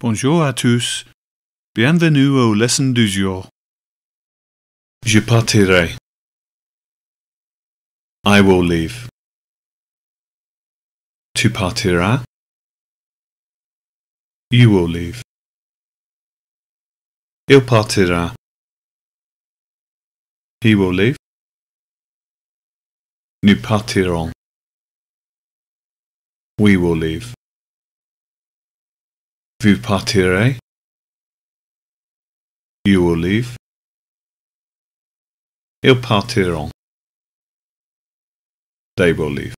Bonjour à tous. Bienvenue aux lesson du jour. Je partirai. I will leave. Tu partiras. You will leave. Il partira. He will leave. Nous partirons. We will leave. Vous partirez. You will leave. Ils partiront. They will leave.